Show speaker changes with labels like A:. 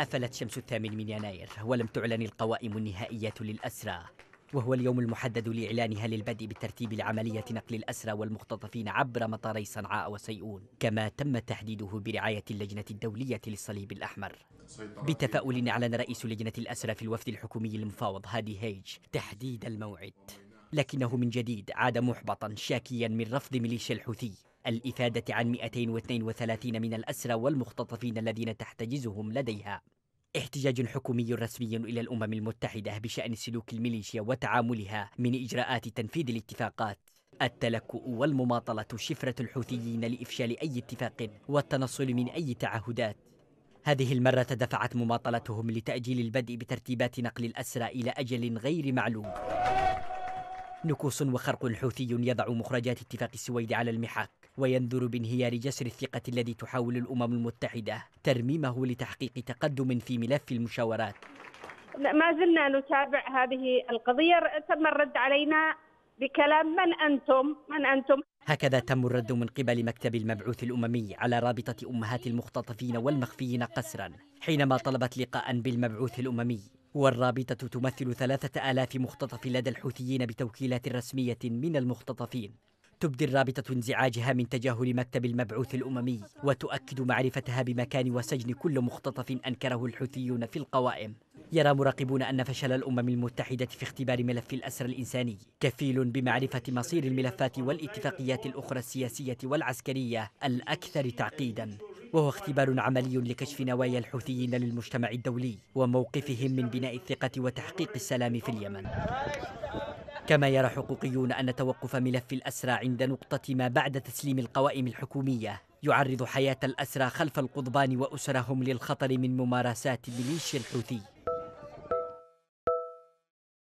A: أفلت شمس الثامن من يناير ولم تعلن القوائم النهائية للأسرى وهو اليوم المحدد لإعلانها للبدء بترتيب لعملية نقل الأسرى والمختطفين عبر مطاري صنعاء وسيئون كما تم تحديده برعاية اللجنة الدولية للصليب الأحمر بتفاؤل أعلن رئيس لجنة الأسرى في الوفد الحكومي المفاوض هادي هيج تحديد الموعد لكنه من جديد عاد محبطا شاكيا من رفض ميليشيا الحوثي الإفادة عن 232 من الأسرى والمختطفين الذين تحتجزهم لديها احتجاج حكومي رسمي إلى الأمم المتحدة بشأن سلوك الميليشيا وتعاملها من إجراءات تنفيذ الاتفاقات التلكؤ والمماطلة شفرة الحوثيين لإفشال أي اتفاق والتنصل من أي تعهدات هذه المرة دفعت مماطلتهم لتأجيل البدء بترتيبات نقل الأسرى إلى أجل غير معلوم نكوص وخرق حوثي يضع مخرجات اتفاق السويد على المحاك وينذر بانهيار جسر الثقة الذي تحاول الأمم المتحدة ترميمه لتحقيق تقدم في ملف المشاورات ما زلنا نتابع هذه القضية تم الرد علينا بكلام من أنتم من أنتم هكذا تم الرد من قبل مكتب المبعوث الأممي على رابطة أمهات المختطفين والمخفيين قسرا حينما طلبت لقاء بالمبعوث الأممي والرابطة تمثل ثلاثة آلاف مختطف لدى الحوثيين بتوكيلات رسمية من المختطفين تبدي الرابطة انزعاجها من تجاهل مكتب المبعوث الأممي وتؤكد معرفتها بمكان وسجن كل مختطف أنكره الحوثيون في القوائم يرى مراقبون أن فشل الأمم المتحدة في اختبار ملف الأسر الإنساني كفيل بمعرفة مصير الملفات والاتفاقيات الأخرى السياسية والعسكرية الأكثر تعقيدا وهو اختبار عملي لكشف نوايا الحوثيين للمجتمع الدولي وموقفهم من بناء الثقة وتحقيق السلام في اليمن كما يرى حقوقيون أن توقف ملف الأسرى عند نقطة ما بعد تسليم القوائم الحكومية يعرض حياة الأسرى خلف القضبان وأسرهم للخطر من ممارسات ميليشيا الحوثي